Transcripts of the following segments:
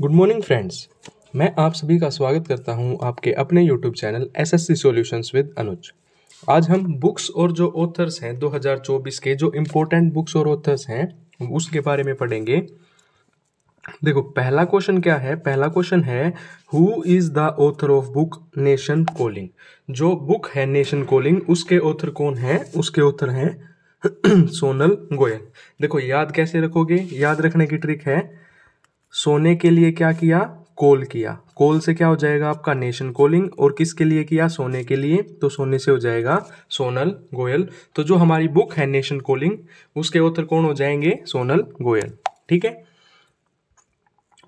good morning friends मैं आप सभी का स्वागत करता हूं आपके अपने YouTube channel S S C solutions with Anuj आज हम बुक्स और जो ऑथर्स हैं 2024 के जो इम्पोर्टेंट बुक्स और ऑथर्स हैं उसके बारे में पढ़ेंगे देखो पहला क्वेश्चन क्या है पहला क्वेश्चन है who is the author of book nation calling जो बुक है नेशन कॉलिंग उसके ऑथर कौन है उसके ऑथर हैं सोनल गोयल देखो याद कैसे रखोगे याद रखने की ट्रिक है सोने के लिए क्या किया कोल किया कोल से क्या हो जाएगा आपका नेशन कोलिंग और किसके लिए किया सोने के लिए तो सोने से हो जाएगा सोनल गोयल तो जो हमारी बुक है नेशन कोलिंग उसके ऑथर कौन हो जाएंगे सोनल गोयल ठीक है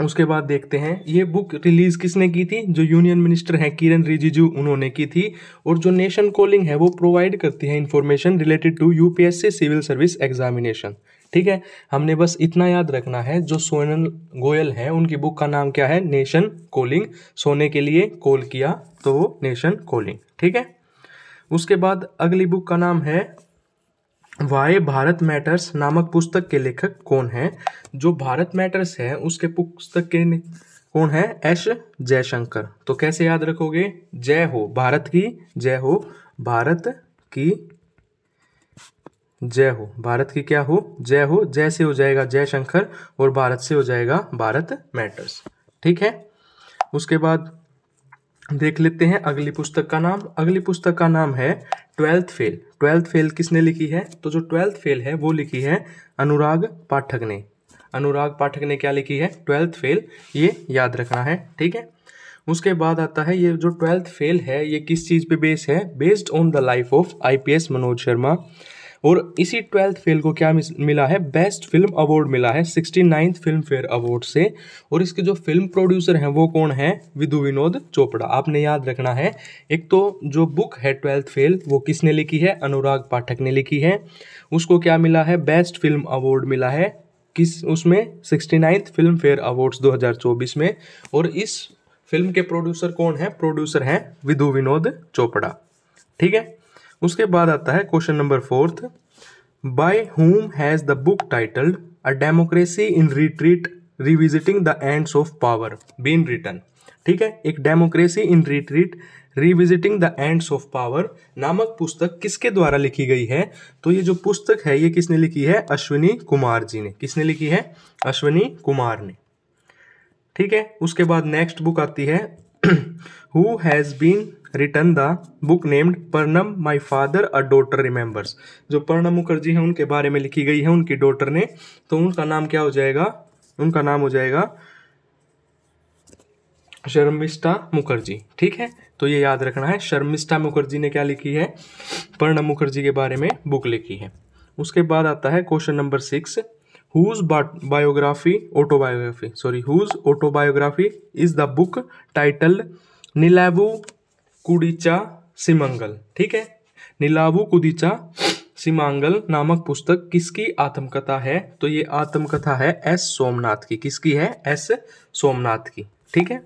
उसके बाद देखते हैं ये बुक रिलीज़ किसने की थी जो यूनियन मिनिस्टर हैं किरण रिजिजू उन्होंने की थी और जो नेशन कॉलिंग है वो प्रोवाइड करती है information related to UPSC civil service examination ठीक है हमने बस इतना याद रखना है जो सोनल गोयल हैं उनकी बुक का नाम क्या है नेशन कॉलिंग सोने के लिए कॉल किया तो वो नेशन कॉलिंग ठीक है उसके बाद अगली बुक का नाम है वाई भारत मैटर्स नामक पुस्तक के लेखक कौन हैं जो भारत मैटर्स है उसके पुस्तक के कौन है एश जयशंकर तो कैसे याद रखोगे जय हो भारत की जय हो भारत की जय हो भारत की क्या हो जय हो जय से हो जाएगा जय शंकर और भारत से हो जाएगा भारत मैटर्स ठीक है उसके बाद देख लेते हैं अगली पुस्तक का नाम अगली पुस्तक का नाम है ट्वेल्थ फेल ट्वेल्थ फेल किसने लिखी है तो जो ट्वेल्थ फेल है वो लिखी है अनुराग पाठक ने अनुराग पाठक ने क्या लिखी है ट्वेल्थ फेल ये याद रखना है ठीक है उसके बाद आता है ये जो ट्वेल्थ फेल है ये किस चीज़ पे बेस है based on the life of IPS Manoj Sharma और इसी ट्वेल्थ फेल को क्या मिला है बेस्ट फिल्म अवार्ड मिला है sixty ninth Filmfare award से और इसके जो फिल्म प्रोड्यूसर हैं वो कौन है विधु विनोद चोपड़ा आपने याद रखना है एक तो जो बुक है ट्वेल्थ फेल वो किसने लिखी है अनुराग पाठक ने लिखी है उसको क्या मिला है बेस्ट फिल्म अवार्ड मिला है किस उसमें sixty ninth Filmfare awards 2024 में और इस फिल्म के प्रोड्यूसर कौन है प्रोड्यूसर हैं विधु विनोद चोपड़ा ठीक है उसके बाद आता है question number fourth by whom has the book titled a democracy in retreat revisiting the ends of power been written ठीक है एक democracy in retreat revisiting the ends of power नामक पुस्तक किसके द्वारा लिखी गई है तो ये जो पुस्तक है ये किसने लिखी है अश्विनी कुमार जी ने किसने लिखी है अश्विनी कुमार ने ठीक है उसके बाद नेक्स्ट बुक आती है who has been written the book named Pranab my father a daughter remembers जो परनम मुखर्जी हैं उनके बारे में लिखी गई है उनकी डॉटर ने तो उनका नाम क्या हो जाएगा उनका नाम हो जाएगा शर्मिष्ठा मुखर्जी ठीक है तो ये याद रखना है शर्मिष्ठा मुखर्जी ने क्या लिखी है प्रणब मुखर्जी के बारे में बुक लिखी है उसके बाद आता है question number six whose biography autobiography sorry whose autobiography is the book title Nilavu Kudicha Simhangal ठीक है नीलावू कुडिचा सिमांगल नामक पुस्तक किसकी आत्मकथा है तो ये आत्मकथा है एस सोमनाथ की किसकी है एस सोमनाथ की ठीक है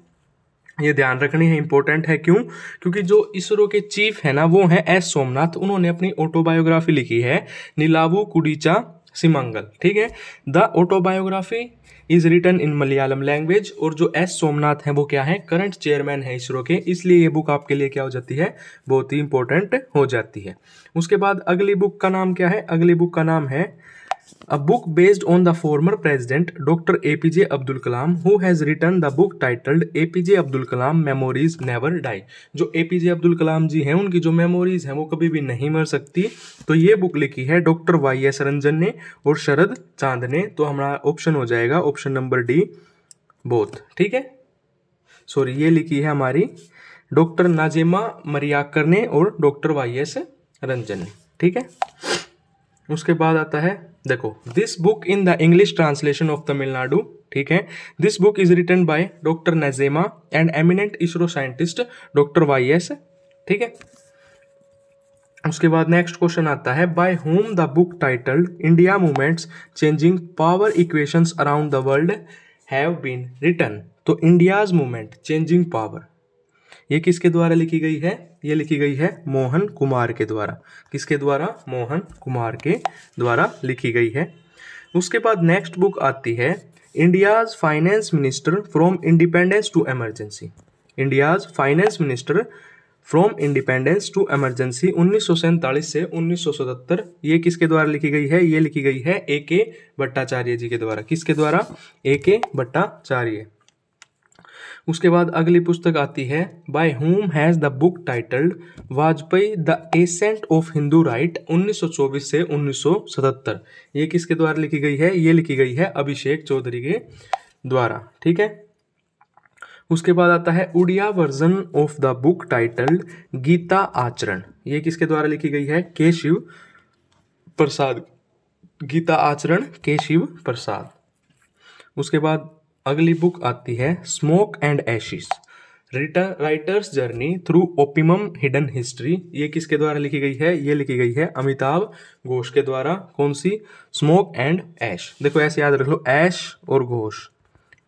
ये ध्यान रखनी है इंपॉर्टेंट है क्यों क्योंकि जो इसरो के चीफ है ना वो है एस सोमनाथ उन्होंने अपनी ऑटोबायोग्राफी लिखी है नीलावू कुडीचा सिमंगल ठीक है the autobiography is written in Malayalam language और जो एस सोमनाथ हैं वो क्या है करंट चेयरमैन है इसरो के इसलिए ये बुक आपके लिए क्या हो जाती है बहुत ही इंपॉर्टेंट हो जाती है उसके बाद अगली बुक का नाम क्या है अगली बुक का नाम है book based the former president doctor A P J Abdul Kalam who has written the book titled A P J Abdul Kalam memories never die जो ए पी जे अब्दुल कलाम जी हैं उनकी जो मेमोरीज हैं वो कभी भी नहीं मर सकती तो ये बुक लिखी है डॉक्टर वाई एस रंजन ने और शरद चांद ने तो हमारा ऑप्शन हो जाएगा ऑप्शन नंबर डी बोथ ठीक है सॉरी ये लिखी है हमारी डॉक्टर नाजिमा मरियाकर ने और डॉक्टर वाई एस रंजन ने ठीक है उसके बाद आता है देखो this book in the English translation of Tamil Nadu ठीक है this book is written by doctor Najma and eminent ISRO scientist doctor Y S ठीक है उसके बाद नेक्स्ट क्वेश्चन आता है by whom the book titled India movements changing power equations around the world have been written तो India's movement changing power ये किसके द्वारा लिखी गई है ये लिखी गई है मोहन कुमार के द्वारा किसके द्वारा मोहन कुमार के द्वारा लिखी गई है उसके बाद नेक्स्ट बुक आती है India's finance minister from independence to emergency India's finance minister from independence to emergency उन्नीस से उन्नीस ये किसके द्वारा लिखी गई है ये लिखी गई है ए के भट्टाचार्य जी के द्वारा किसके द्वारा ए के भट्टाचार्य उसके बाद अगली पुस्तक आती है by whom has the book titled Vajpayee the ascent of Hindu right 1924 से 1977 ये किसके द्वारा लिखी गई है ये लिखी गई है अभिषेक चौधरी के द्वारा ठीक है उसके बाद आता है Odia version of the book titled Gita Acharan ये किसके द्वारा लिखी गई है केशिव प्रसाद गीता आचरण केशिव प्रसाद उसके बाद अगली बुक आती है smoke and ashes writer writer's journey through opium hidden history ये किसके द्वारा लिखी गई है ये लिखी गई है अमिताभ घोष के द्वारा कौन सी स्मोक एंड ऐश देखो ऐसे याद रख लो ऐश और घोष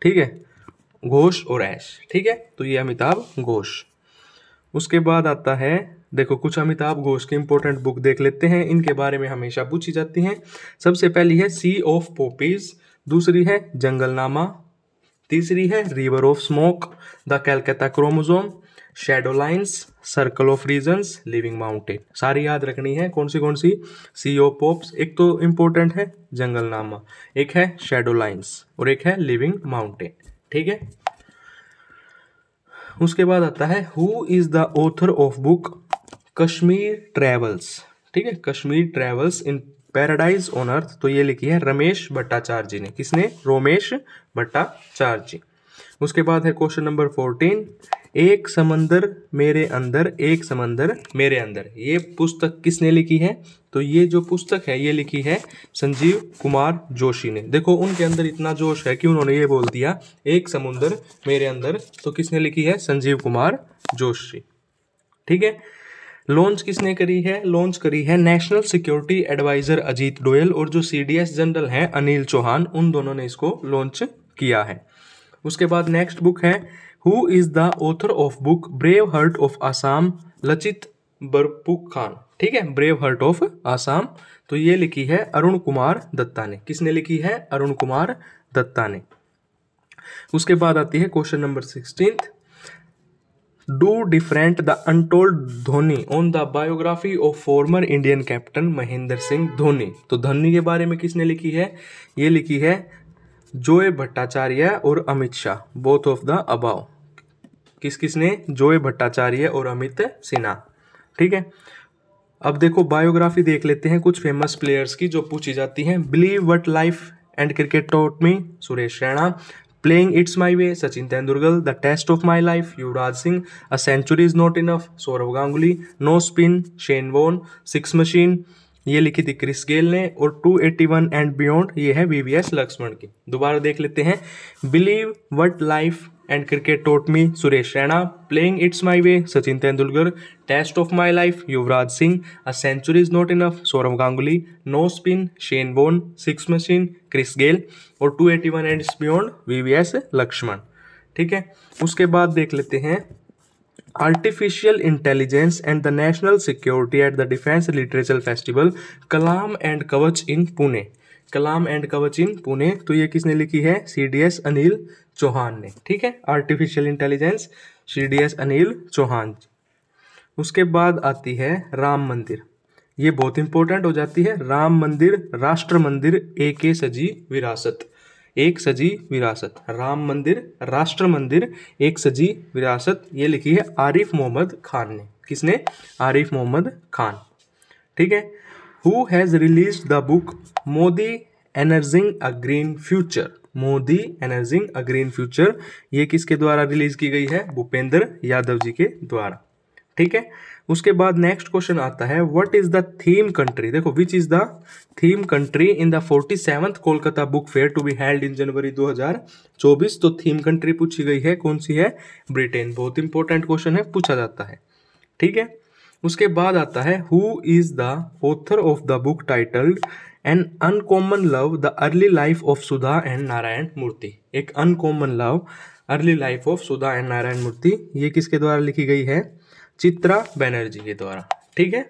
ठीक है घोष और ऐश ठीक है तो ये अमिताभ घोष उसके बाद आता है देखो कुछ अमिताभ घोष की इंपॉर्टेंट बुक देख लेते हैं इनके बारे में हमेशा पूछी जाती हैं सबसे पहली है सी ऑफ पोपीज दूसरी है जंगलनामा तीसरी है river of smoke the Calcutta chromosome shadow lines circle of reasons living mountain सारी याद रखनी है कौन सी कौन सी सी ओ पोप्स एक तो इम्पोर्टेंट है जंगल नामा एक है शेडो लाइन्स और एक है लिविंग माउंटेन ठीक है उसके बाद आता है who is the author of book Kashmir travels ठीक है Kashmir travels in paradise on earth तो ये लिखी है रमेश भट्टाचार्य जी ने किसने रोमेश भट्टाचार्य जी उसके बाद है क्वेश्चन नंबर फोर्टीन एक समंदर मेरे अंदर एक समंदर मेरे अंदर ये पुस्तक किसने लिखी है तो ये जो पुस्तक है ये लिखी है संजीव कुमार जोशी ने देखो उनके अंदर इतना जोश है कि उन्होंने ये बोल दिया एक समुंदर मेरे अंदर तो किसने लिखी है संजीव कुमार जोशी ठीक है लॉन्च किसने करी है लॉन्च करी है national security adviser Ajit Doval और जो सी जनरल हैं अनिल चौहान उन दोनों ने इसको लॉन्च किया है उसके बाद नेक्स्ट बुक है who is the author of book brave heart of Assam Lachit Barphukan Khan ठीक है ब्रेव हर्ट ऑफ आसाम तो ये लिखी है अरुण कुमार दत्ता ने किसने लिखी है अरुण कुमार दत्ता ने उसके बाद आती है question number sixteen do different the untold Dhoni on the biography of former Indian captain Mahendra Singh Dhoni तो धोनी के बारे में किसने लिखी है ये लिखी है जोए भट्टाचार्य और Amit Shah both of the above किस किसने जोए भट्टाचार्य और अमित सिन्हा ठीक है अब देखो बायोग्राफी देख लेते हैं कुछ फेमस प्लेयर्स की जो पूछी जाती हैं believe what life and cricket taught me Suresh Raina playing it's my way Sachin Tendulkar the test of my life Yuvraj Singh a century is not enough Sourav Ganguly no spin Shane Warne six machine ये लिखी थी क्रिस गेल ने और 281 एट्टी वन एंड बियॉन्ड ये है we V S Lakshman की दोबारा देख लेते हैं believe what life and cricket taught me Suresh Raina playing it's my way Sachin Tendulkar test of my life Yuvraj Singh a century is not enough Saurabh Ganguly no spin Shane Warne six machine Chris Gayle और two eighty one and beyond V V S Laxman ठीक है उसके बाद देख लेते हैं artificial intelligence and the national security at the defence literature festival Kalam and कवच in Pune Kalam and कवच इन पुणे तो ये किसने लिखी है C D S Anil Chauhan ने ठीक है artificial intelligence C D S Anil Chauhan उसके बाद आती है राम मंदिर ये बहुत इंपॉर्टेंट हो जाती है राम मंदिर राष्ट्र मंदिर एक सजी विरासत एक सजी विरासत राम मंदिर राष्ट्र मंदिर एक सजी विरासत ये लिखी है आरिफ मोहम्मद खान ने किसने आरिफ मोहम्मद खान ठीक है who has released the book Modi energising a green future Modi energising a green future ये किसके द्वारा रिलीज की गई है भूपेंद्र यादव जी के द्वारा ठीक है उसके बाद नेक्स्ट क्वेश्चन आता है what is the theme country देखो which is the theme country in the forty seventh Kolkata book fair to be held in January 2024 तो थीम कंट्री पूछी गई है कौन सी है ब्रिटेन बहुत इंपॉर्टेंट क्वेश्चन है पूछा जाता है ठीक है उसके बाद आता है who is the author of the book titled an uncommon love the early life of Sudha and Narayana Murthy एक uncommon love early life of Sudha and Narayana Murthy ये किसके द्वारा लिखी गई है चित्रा बैनर्जी के द्वारा ठीक है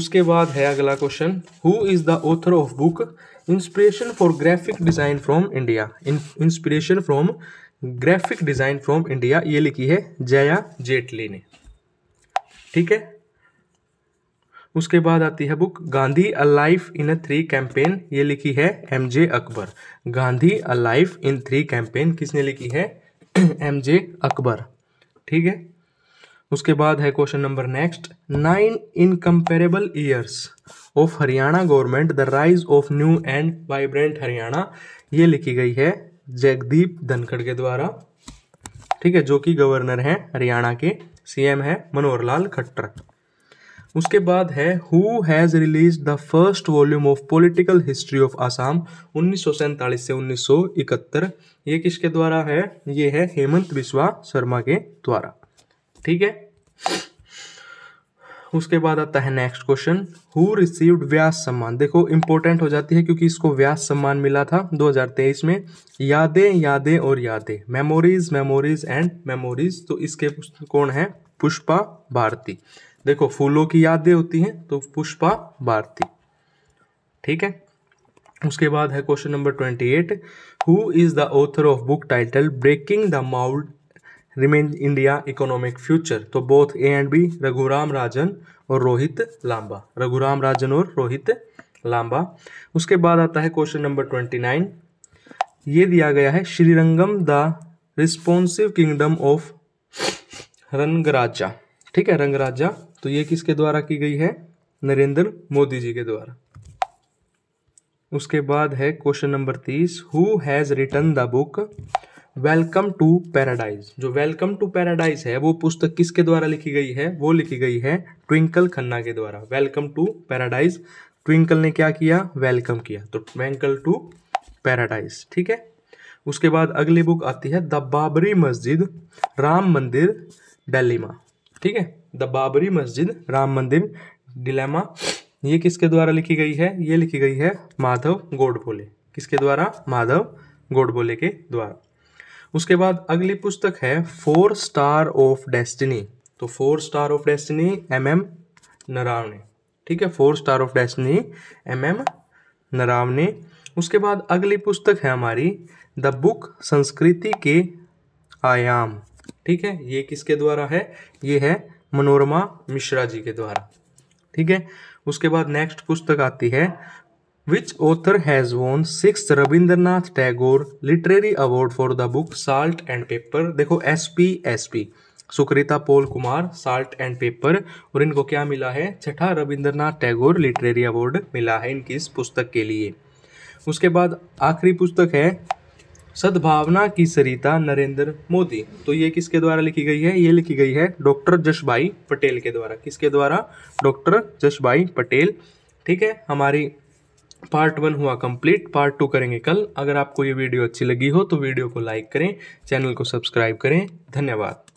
उसके बाद है अगला question who is the author of book inspiration for graphic design from India inspiration from graphic design from India ये लिखी है जया जेटली ने ठीक है उसके बाद आती है book Gandhi a life in a three campaign ये लिखी है M J Akbar Gandhi a life in three campaign किसने लिखी है एम जे अकबर ठीक है उसके बाद है question number next nine incomparable years of Haryana government the rise of new and vibrant Haryana ये लिखी गई है जगदीप धनखड़ के द्वारा ठीक है जो कि गवर्नर हैं हरियाणा के सीएम है मनोहर लाल खट्टर उसके बाद है who has released the first volume of political history of Assam उन्नीस से उन्नीस ये किसके द्वारा है ये है हेमंत बिश्वा शर्मा के द्वारा ठीक है उसके बाद आता है next question who received Vyas Samman देखो इंपॉर्टेंट हो जाती है क्योंकि इसको व्यास सम्मान मिला था 2023 में यादें यादें और यादें मेमोरीज मेमोरीज एंड मेमोरीज तो इसके कौन है पुष्पा भारती देखो फूलों की यादें होती हैं तो पुष्पा भारती ठीक है उसके बाद है question number twenty eight who is the author of book title breaking the mould reimagine India economic future तो both A and B Raghuram Rajan और रोहित लांबा रघुराम राजन और रोहित लांबा उसके बाद आता है क्वेश्चन नंबर ट्वेंटी नाइन ये दिया गया है Srirangam the responsive kingdom of Rangaraja ठीक है रंगराजा तो ये किसके द्वारा की गई है नरेंद्र मोदी जी के द्वारा उसके बाद है क्वेश्चन नंबर तीस who has written the book welcome to paradise जो वेलकम टू पैराडाइज है वो पुस्तक किसके द्वारा लिखी गई है वो लिखी गई है ट्विंकल खन्ना के द्वारा वेलकम टू पैराडाइज ट्विंकल ने क्या किया वेलकम किया तो ट्विंकल टू पैराडाइज ठीक है उसके बाद अगली बुक आती है द बाबरी मस्जिद राम मंदिर डेलीमा ठीक है द बाबरी मस्जिद राम मंदिर डिलेमा ये किसके द्वारा लिखी गई है ये लिखी गई है माधव गोडबोले किसके द्वारा माधव गोडबोले के द्वारा उसके बाद अगली पुस्तक है फोर स्टार ऑफ डेस्टिनी तो four star of destiny M M Naravane ठीक है four star of destiny M M Naravane उसके बाद अगली पुस्तक है हमारी द बुक संस्कृति के आयाम ठीक है ये किसके द्वारा है ये है मनोरमा मिश्रा जी के द्वारा ठीक है उसके बाद नेक्स्ट पुस्तक आती है which author has won six Rabindranath Tagore literary award for the book salt and pepper देखो S P S P Sukrita Paul Kumar salt and pepper और इनको क्या मिला है छठा रविंद्रनाथ टैगोर लिटरेरी अवार्ड मिला है इनकी इस पुस्तक के लिए उसके बाद आखिरी पुस्तक है सद्भावना की सरिता नरेंद्र मोदी तो ये किसके द्वारा लिखी गई है ये लिखी गई है डॉक्टर जशभाई पटेल के द्वारा किसके द्वारा डॉक्टर जशभाई पटेल ठीक है हमारी पार्ट वन हुआ कंप्लीट पार्ट टू करेंगे कल अगर आपको ये वीडियो अच्छी लगी हो तो वीडियो को लाइक करें चैनल को सब्सक्राइब करें धन्यवाद